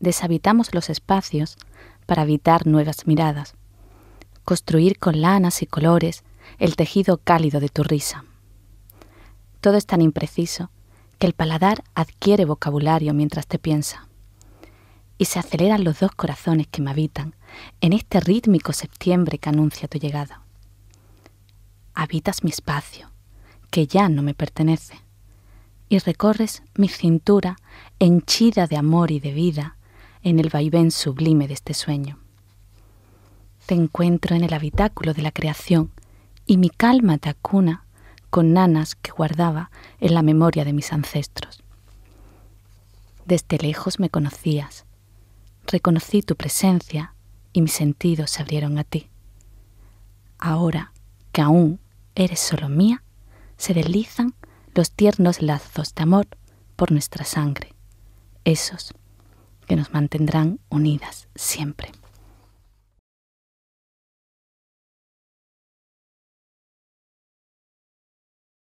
deshabitamos los espacios para evitar nuevas miradas. Construir con lanas y colores el tejido cálido de tu risa. Todo es tan impreciso que el paladar adquiere vocabulario mientras te piensa. Y se aceleran los dos corazones que me habitan en este rítmico septiembre que anuncia tu llegada. Habitas mi espacio, que ya no me pertenece, y recorres mi cintura henchida de amor y de vida en el vaivén sublime de este sueño. Te encuentro en el habitáculo de la creación y mi calma te acuna con nanas que guardaba en la memoria de mis ancestros. Desde lejos me conocías, reconocí tu presencia y mis sentidos se abrieron a ti. Ahora que aún eres solo mía, se deslizan los tiernos lazos de amor por nuestra sangre, esos que nos mantendrán unidas siempre.